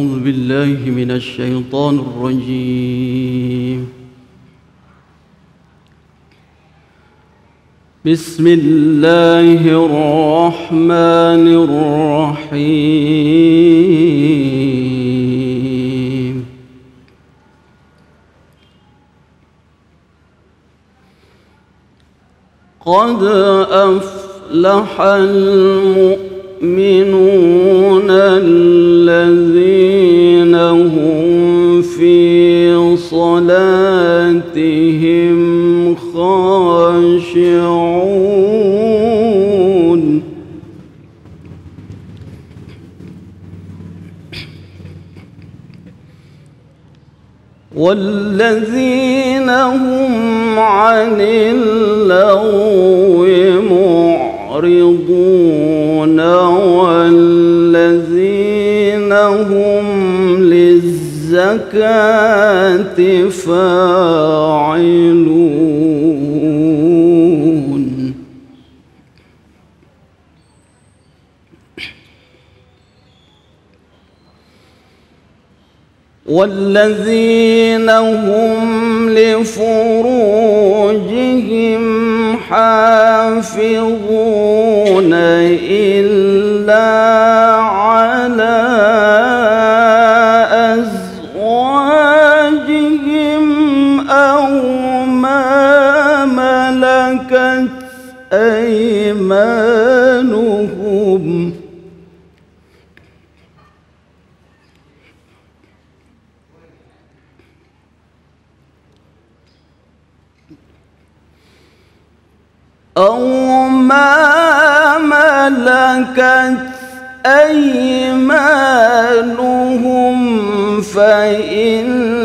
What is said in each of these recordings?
أعوذ بالله من الشيطان الرجيم بسم الله الرحمن الرحيم قد أفلح المؤمنين المؤمنون الذين هم في صلاتهم خاشعون والذين هم عن اللغو معرضون والذين هم للزكاة فاعلون والذين هم لفروجهم حافظون إلا أو ما ملكت أيمانهم فإن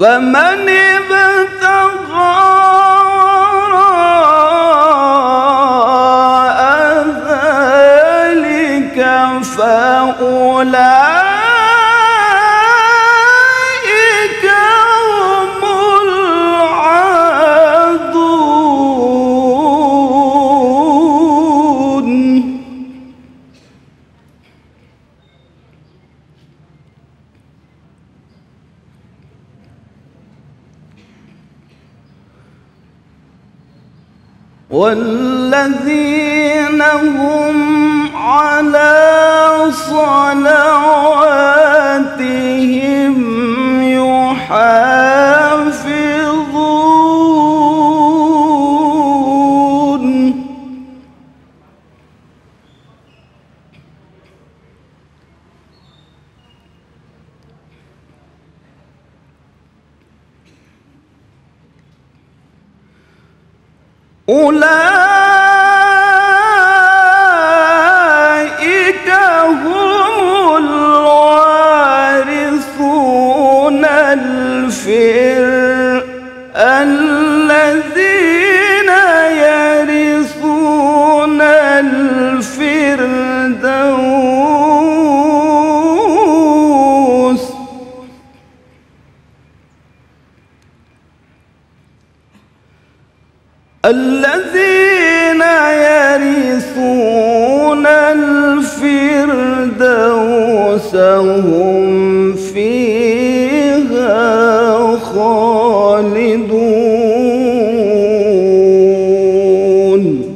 فمن ابتغى ذلك فأولئك والذين هم على صلاتهم أولئك الذين يرثون الفردوس هم فيها خالدون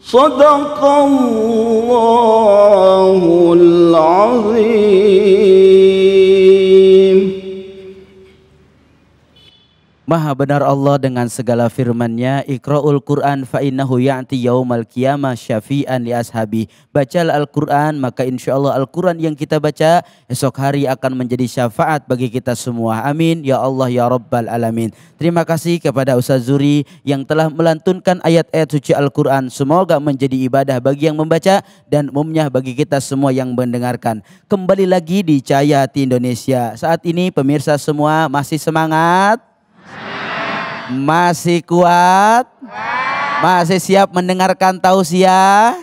صدق الله العظيم Maha benar Allah dengan segala firman-Nya, Iqra'ul Qur'an fa innahu ya'ti yaumal qiyamah syafi'an li ashabi. Bacalah Al-Qur'an maka insyaallah Al-Qur'an yang kita baca esok hari akan menjadi syafaat bagi kita semua. Amin ya Allah ya Rabbal alamin. Terima kasih kepada Ustaz Zuri yang telah melantunkan ayat-ayat suci Al-Qur'an. Semoga menjadi ibadah bagi yang membaca dan umumnya bagi kita semua yang mendengarkan. Kembali lagi di Cahaya Hati Indonesia. Saat ini pemirsa semua masih semangat masih kuat? Masih siap mendengarkan tausiah?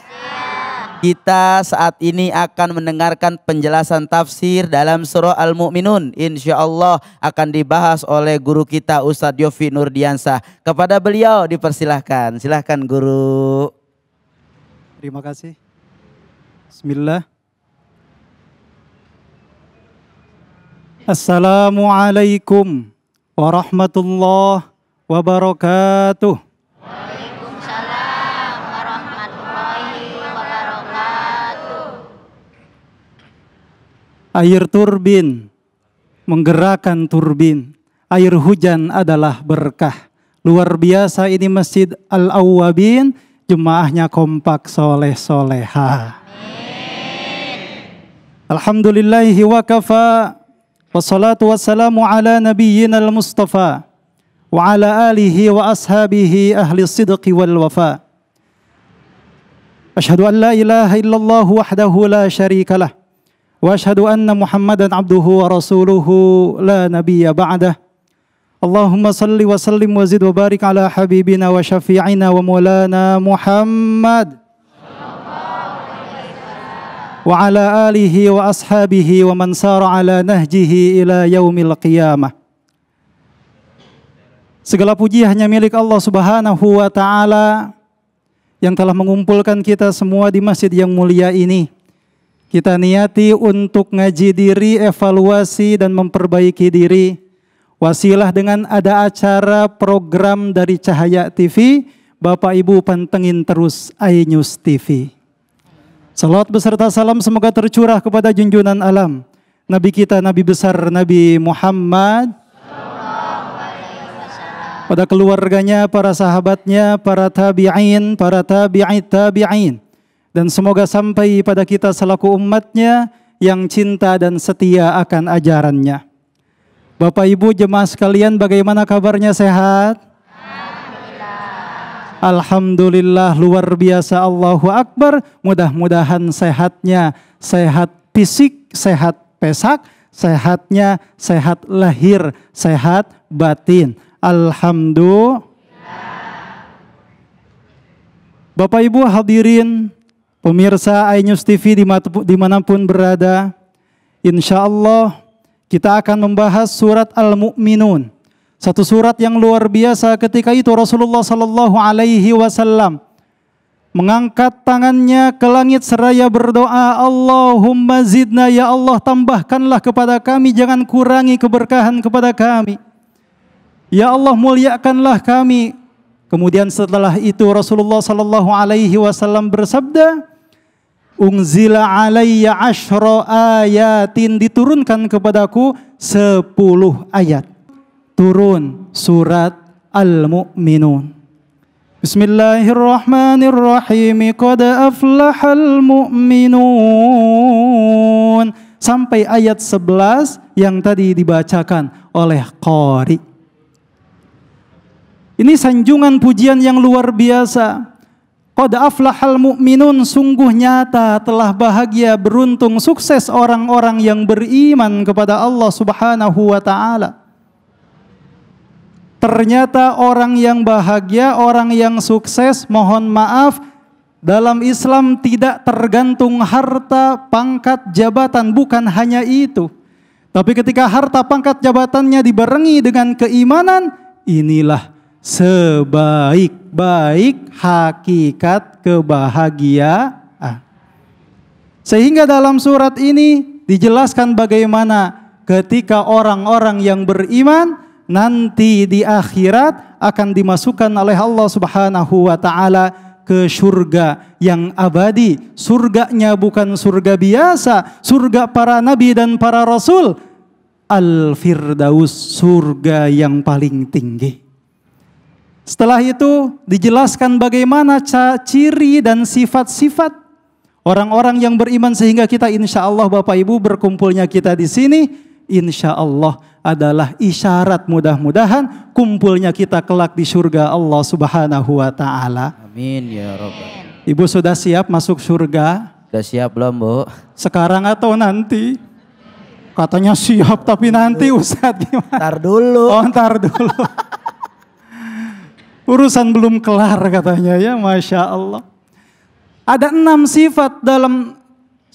Kita saat ini akan mendengarkan penjelasan tafsir dalam surah Al-Mu'minun. Insya Allah akan dibahas oleh guru kita Ustadz Yofi Nurdiansah. Kepada beliau dipersilahkan. Silahkan guru. Terima kasih. Bismillah. Assalamualaikum warahmatullahi wabarakatuh. Waalaikumsalam warahmatullahi wabarakatuh. Air turbin menggerakkan turbin. Air hujan adalah berkah. Luar biasa ini Masjid Al-Awwabin, jemaahnya kompak soleh-soleha. Alhamdulillahi wa kafa والصلاة والسلام على نبينا المصطفى وعلى آله وأصحابه أهل الصدق والوفاء أشهد أن لا إله إلا الله وحده لا شريك له وأشهد أن محمدا عبده ورسوله لا نبي بعده اللهم صل وسلم وزد وبارك على حبيبنا وشفيعنا ومولانا محمد وعلى آله وأصحابه ومن سار على نهجه إلى يوم القيامة Segala puji hanya milik Allah Subhanahu wa taala yang telah mengumpulkan kita semua di masjid yang mulia ini. Kita niati untuk ngaji diri, evaluasi dan memperbaiki diri. Wasilah dengan ada acara program dari Cahaya TV, Bapak Ibu pantengin terus iNews TV. Salawat beserta salam semoga tercurah kepada junjunan alam. Nabi kita, Nabi besar, Nabi Muhammad. Pada keluarganya, para sahabatnya, para tabi'in, para tabi'it tabi'in. Dan semoga sampai pada kita selaku umatnya yang cinta dan setia akan ajarannya. Bapak Ibu jemaah sekalian bagaimana kabarnya sehat? Alhamdulillah luar biasa Allahu Akbar. Mudah-mudahan sehatnya sehat fisik, sehat pesak, sehatnya sehat lahir, sehat batin. Alhamdulillah. Bapak Ibu hadirin, pemirsa iNews TV dimanapun berada, insya Allah kita akan membahas surat Al-Mu'minun. Satu surat yang luar biasa ketika itu Rasulullah Sallallahu Alaihi Wasallam mengangkat tangannya ke langit seraya berdoa, Allahumma zidna ya Allah tambahkanlah kepada kami, jangan kurangi keberkahan kepada kami. Ya Allah muliakanlah kami. Kemudian setelah itu Rasulullah sallallahu alaihi wasallam bersabda, Ungzila alaiya ashro ayatin diturunkan kepadaku sepuluh ayat turun surat Al-Mu'minun. Bismillahirrahmanirrahim. Qad aflahal mu'minun. Sampai ayat 11 yang tadi dibacakan oleh Qari. Ini sanjungan pujian yang luar biasa. Qad aflahal mu'minun sungguh nyata telah bahagia beruntung sukses orang-orang yang beriman kepada Allah Subhanahu wa taala. Ternyata orang yang bahagia, orang yang sukses, mohon maaf, dalam Islam tidak tergantung harta, pangkat, jabatan, bukan hanya itu. Tapi ketika harta, pangkat, jabatannya dibarengi dengan keimanan, inilah sebaik-baik hakikat kebahagiaan. Sehingga dalam surat ini dijelaskan bagaimana ketika orang-orang yang beriman nanti di akhirat akan dimasukkan oleh Allah Subhanahu wa taala ke surga yang abadi. Surganya bukan surga biasa, surga para nabi dan para rasul. Al-Firdaus, surga yang paling tinggi. Setelah itu dijelaskan bagaimana ciri dan sifat-sifat orang-orang yang beriman sehingga kita insya Allah Bapak Ibu berkumpulnya kita di sini insya Allah adalah isyarat mudah-mudahan kumpulnya kita kelak di surga Allah Subhanahu wa taala. Amin ya rabbal. Ibu sudah siap masuk surga? Sudah siap belum, Bu? Sekarang atau nanti? Katanya siap tapi nanti Ustaz gimana? Ntar dulu. Oh, ntar dulu. Urusan belum kelar katanya ya, Masya Allah. Ada enam sifat dalam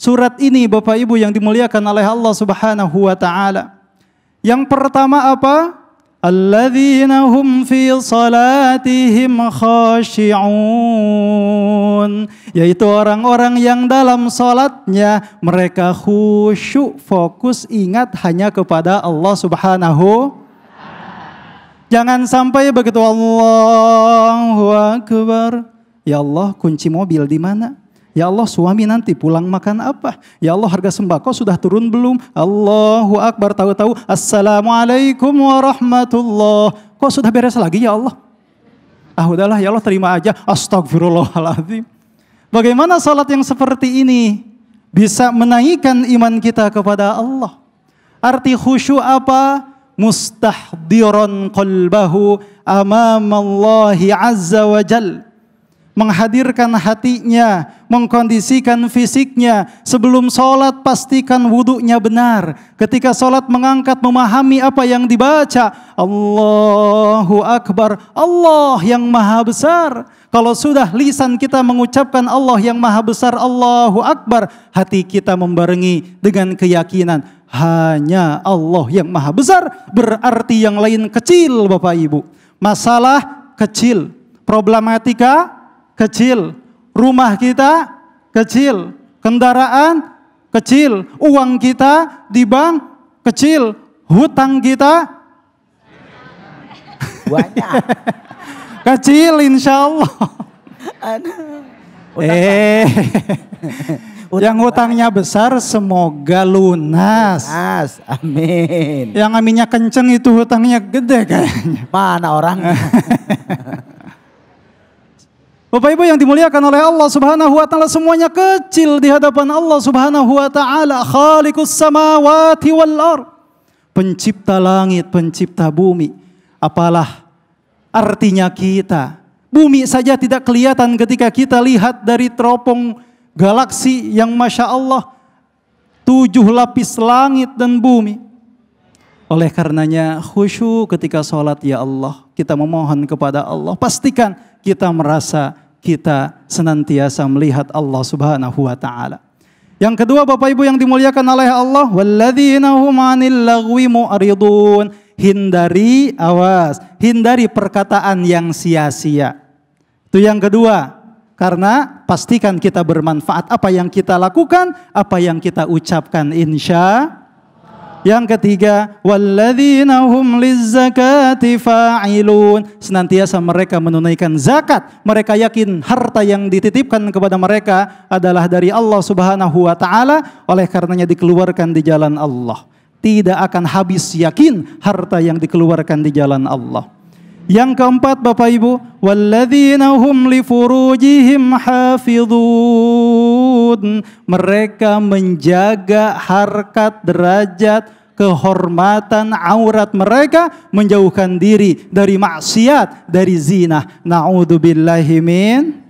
surat ini Bapak Ibu yang dimuliakan oleh Allah Subhanahu wa taala. Yang pertama apa? Alladzina hum fi salatihim khashi'un Yaitu orang-orang yang dalam salatnya mereka khusyuk fokus ingat hanya kepada Allah subhanahu Jangan sampai begitu Allahu Akbar Ya Allah kunci mobil di mana? Ya Allah suami nanti pulang makan apa? Ya Allah harga sembako sudah turun belum? Allahu Akbar tahu-tahu Assalamualaikum warahmatullahi Kok sudah beres lagi ya Allah? Ah udahlah ya Allah terima aja Astagfirullahaladzim Bagaimana salat yang seperti ini bisa menaikkan iman kita kepada Allah? Arti khusyuk apa? Mustahdiron qalbahu amamallahi azza wa jalla menghadirkan hatinya, mengkondisikan fisiknya. Sebelum sholat pastikan wudhunya benar. Ketika sholat mengangkat memahami apa yang dibaca. Allahu Akbar, Allah yang maha besar. Kalau sudah lisan kita mengucapkan Allah yang maha besar, Allahu Akbar. Hati kita membarengi dengan keyakinan. Hanya Allah yang maha besar berarti yang lain kecil Bapak Ibu. Masalah kecil, problematika kecil, rumah kita kecil, kendaraan kecil, uang kita di bank kecil, hutang kita banyak. kecil insya Allah. eh, yang hutangnya besar semoga lunas. Lunas, amin. Yang aminnya kenceng itu hutangnya gede kayaknya. Mana orangnya? Bapak Ibu yang dimuliakan oleh Allah Subhanahu wa taala semuanya kecil di hadapan Allah Subhanahu wa taala Khaliqus samawati wal ard Pencipta langit, pencipta bumi. Apalah artinya kita? Bumi saja tidak kelihatan ketika kita lihat dari teropong galaksi yang Masya Allah tujuh lapis langit dan bumi. Oleh karenanya khusyuk ketika sholat ya Allah kita memohon kepada Allah pastikan kita merasa kita senantiasa melihat Allah Subhanahu wa taala. Yang kedua Bapak Ibu yang dimuliakan oleh Allah, walladzina hum 'anil Hindari awas, hindari perkataan yang sia-sia. Itu yang kedua. Karena pastikan kita bermanfaat apa yang kita lakukan, apa yang kita ucapkan insya Allah. Yang ketiga, walladzina hum lizzakati fa'ilun. Senantiasa mereka menunaikan zakat. Mereka yakin harta yang dititipkan kepada mereka adalah dari Allah Subhanahu wa taala, oleh karenanya dikeluarkan di jalan Allah. Tidak akan habis yakin harta yang dikeluarkan di jalan Allah. Yang keempat Bapak Ibu, walladzina hum li furujihim hafizun. Mereka menjaga harkat, derajat, kehormatan aurat mereka, menjauhkan diri dari maksiat, dari zina. Naudzubillahimin. min.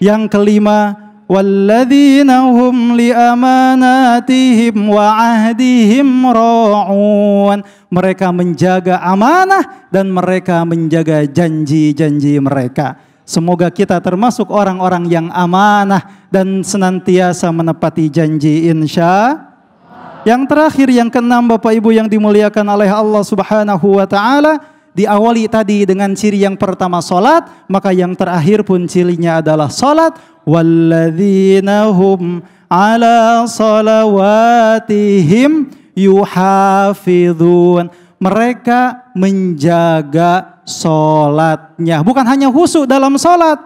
Yang kelima, والذين هم لأماناتهم وعهدهم راعون mereka menjaga amanah dan mereka menjaga janji-janji mereka semoga kita termasuk orang-orang yang amanah dan senantiasa menepati janji insya yang terakhir yang keenam Bapak Ibu yang dimuliakan oleh Allah Subhanahu wa taala diawali tadi dengan ciri yang pertama salat, maka yang terakhir pun cirinya adalah salat. Walladzina hum ala salawatihim yuhafidhun. Mereka menjaga solatnya. Bukan hanya husuk dalam solat.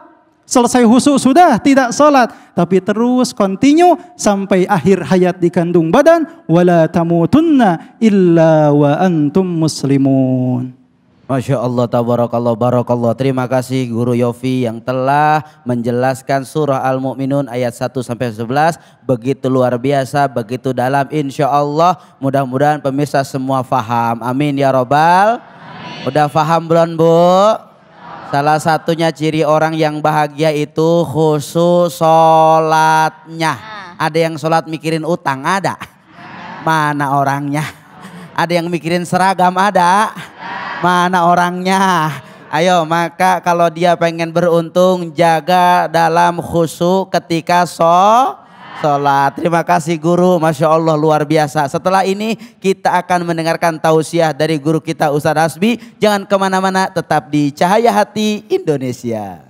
Selesai husuk sudah tidak solat. Tapi terus continue sampai akhir hayat di kandung badan. Wala tamutunna illa wa antum muslimun. Masya Allah, tabarakallah, barakallah. Terima kasih Guru Yofi yang telah menjelaskan surah Al-Mu'minun ayat 1 sampai 11. Begitu luar biasa, begitu dalam. Insya Allah mudah-mudahan pemirsa semua faham. Amin ya robbal. Amin. Udah faham belum Bu? Salah satunya ciri orang yang bahagia itu khusus sholatnya. Ah. Ada yang sholat mikirin utang? Ada? Mana orangnya? Ada yang mikirin seragam ada? Mana orangnya? Ayo, maka kalau dia pengen beruntung, jaga dalam khusyuk ketika so sholat. Terima kasih guru, Masya Allah luar biasa. Setelah ini kita akan mendengarkan tausiah dari guru kita Ustadz Hasbi. Jangan kemana-mana, tetap di Cahaya Hati Indonesia.